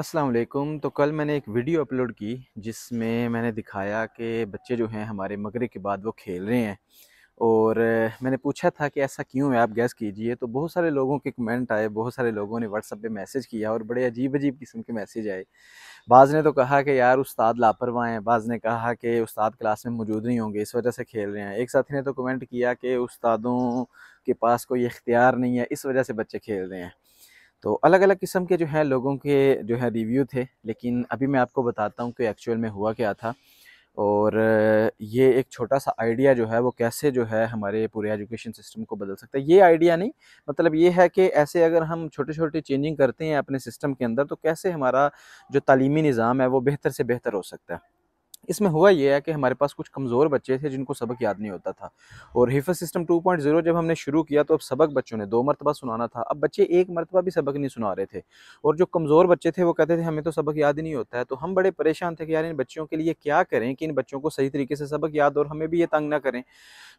असलकुम तो कल मैंने एक वीडियो अपलोड की जिसमें मैंने दिखाया कि बच्चे जो हैं हमारे मगरब के बाद वो खेल रहे हैं और मैंने पूछा था कि ऐसा क्यों है आप गैस कीजिए तो बहुत सारे लोगों के कमेंट आए बहुत सारे लोगों ने व्हाट्सअप पे मैसेज किया और बड़े अजीब अजीब किस्म के मैसेज आए बाज़ ने तो कहा कि यार उस्ताद लापरवाह हैं बाज़ ने कहा कि उस्ताद क्लास में मौजूद नहीं होंगे इस वजह से खेल रहे हैं एक साथी ने तो कमेंट किया कि उस्तादों के पास कोई इख्तियार नहीं है इस वजह से बच्चे खेल रहे हैं तो अलग अलग किस्म के जो हैं लोगों के जो है रिव्यू थे लेकिन अभी मैं आपको बताता हूँ कि एक्चुअल में हुआ क्या था और ये एक छोटा सा आइडिया जो है वो कैसे जो है हमारे पूरे एजुकेशन सिस्टम को बदल सकता है ये आइडिया नहीं मतलब ये है कि ऐसे अगर हम छोटे छोटे चेंजिंग करते हैं अपने सिस्टम के अंदर तो कैसे हमारा जो तलीमी निज़ाम है वो बेहतर से बेहतर हो सकता है इसमें हुआ यह है कि हमारे पास कुछ कमज़ोर बच्चे थे जिनको सबक याद नहीं होता था और हिफा सिस्टम 2.0 जब हमने शुरू किया तो अब सबक बच्चों ने दो मरतबा सुनाना था अब बच्चे एक मरतबा भी सबक नहीं सुना रहे थे और जो कमज़ोर बच्चे थे वो कहते थे हमें तो सबक याद ही नहीं होता है तो हम बड़े परेशान थे कि यार इन बच्चों के लिए क्या करें कि इन बच्चों को सही तरीके से सबक याद और हमें भी ये तंग ना करें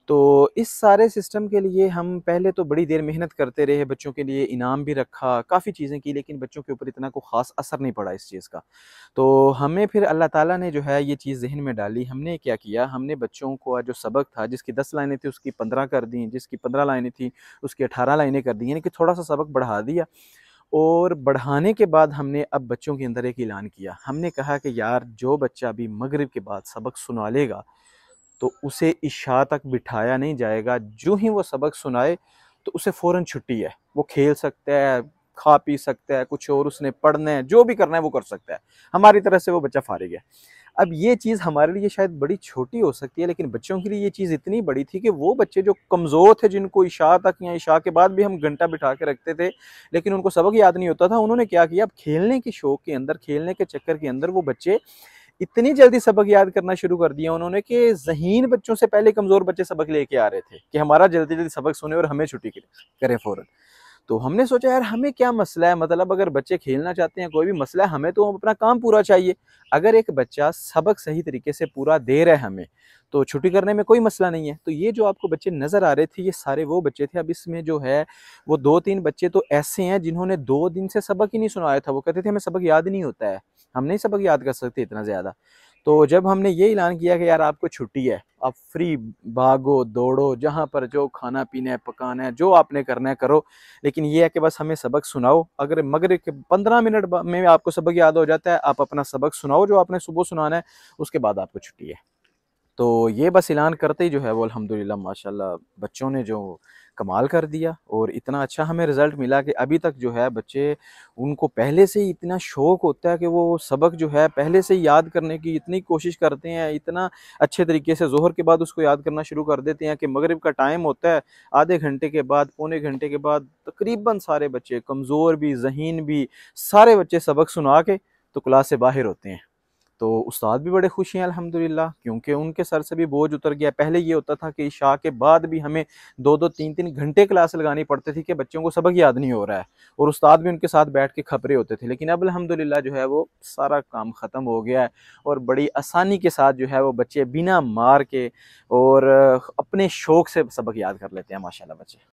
तो इस सारे सिस्टम के लिए हम पहले तो बड़ी देर मेहनत करते रहे बच्चों के लिए इनाम भी रखा काफ़ी चीज़ें की लेकिन बच्चों के ऊपर इतना कोई ख़ास असर नहीं पड़ा इस चीज़ का तो हमें फिर अल्लाह ताली ने जो है ये चीज़ चीज़ जहन में डाली हमने क्या किया हमने बच्चों को जो सबक था जिसकी दस लाइनें थी उसकी पंद्रह कर दी जिसकी पंद्रह लाइनें थी उसकी अठारह लाइनें कर दी यानी कि थोड़ा सा सबक बढ़ा दिया और बढ़ाने के बाद हमने अब बच्चों के अंदर एक ऐलान किया हमने कहा कि यार जो बच्चा अभी मगरब के बाद सबक सुना लेगा तो उसे इशा तक बिठाया नहीं जाएगा जो ही वो सबक सुनाए तो उसे फ़ौर छुट्टी है वो खेल सकता है खा पी सकता है कुछ और उसने पढ़ना है जो भी करना है वो कर सकता है हमारी तरह से वो बच्चा फारिग है अब ये चीज़ हमारे लिए शायद बड़ी छोटी हो सकती है लेकिन बच्चों के लिए ये चीज़ इतनी बड़ी थी कि वो बच्चे जो कमज़ोर थे जिनको इशा तक या इशा के बाद भी हम घंटा बिठा के रखते थे लेकिन उनको सबक याद नहीं होता था उन्होंने क्या किया अब खेलने के शौक़ के अंदर खेलने के चक्कर के अंदर वो बच्चे इतनी जल्दी सबक याद करना शुरू कर दिया उन्होंने कि जहीन बच्चों से पहले कमज़ोर बच्चे सबक लेके आ रहे थे कि हमारा जल्दी जल्दी सबक सुने और हमें छुट्टी करें फ़ौरन तो हमने सोचा यार हमें क्या मसला है मतलब अगर बच्चे खेलना चाहते हैं कोई भी मसला है हमें तो अपना काम पूरा चाहिए अगर एक बच्चा सबक सही तरीके से पूरा दे रहा है हमें तो छुट्टी करने में कोई मसला नहीं है तो ये जो आपको बच्चे नज़र आ रहे थे ये सारे वो बच्चे थे अब इसमें जो है वो दो तीन बच्चे तो ऐसे हैं जिन्होंने दो दिन से सबक ही नहीं सुनाया था वो कहते थे हमें सबक याद नहीं होता है हम नहीं सबक याद कर सकते इतना ज़्यादा तो जब हमने ये ऐलान किया कि यार आपको छुट्टी है आप फ्री भागो दौड़ो जहाँ पर जो खाना पीना है पकाना है जो आपने करना है करो लेकिन ये है कि बस हमें सबक सुनाओ अगर मगर के पंद्रह मिनट में आपको सबक याद हो जाता है आप अपना सबक सुनाओ जो आपने सुबह सुनाना है उसके बाद आपको छुट्टी है तो ये बस ऐलान करते ही जो है वो अलहमदिल्ला माशाल्लाह बच्चों ने जो कमाल कर दिया और इतना अच्छा हमें रिज़ल्ट मिला कि अभी तक जो है बच्चे उनको पहले से ही इतना शौक़ होता है कि वो सबक जो है पहले से याद करने की इतनी कोशिश करते हैं इतना अच्छे तरीके से जोहर के बाद उसको याद करना शुरू कर देते हैं कि मगरब का टाइम होता है आधे घंटे के बाद पौने घंटे के बाद तकरीबन सारे बच्चे कमज़ोर भी जहीन भी सारे बच्चे सबक सुना के तो क्लास से बाहर होते हैं तो उस्ताद भी बड़े खुश हैं अल्हम्दुलिल्लाह क्योंकि उनके सर से भी बोझ उतर गया पहले ये होता था कि शाह के बाद भी हमें दो दो तीन तीन घंटे क्लास लगानी पड़ती थी कि बच्चों को सबक याद नहीं हो रहा है और उस्ताद भी उनके साथ बैठ के खपरे होते थे लेकिन अब अलहमदिल्ला जो है वो सारा काम ख़त्म हो गया है और बड़ी आसानी के साथ जो है वो बच्चे बिना मार के और अपने शौक़ से सबक याद कर लेते हैं माशा बच्चे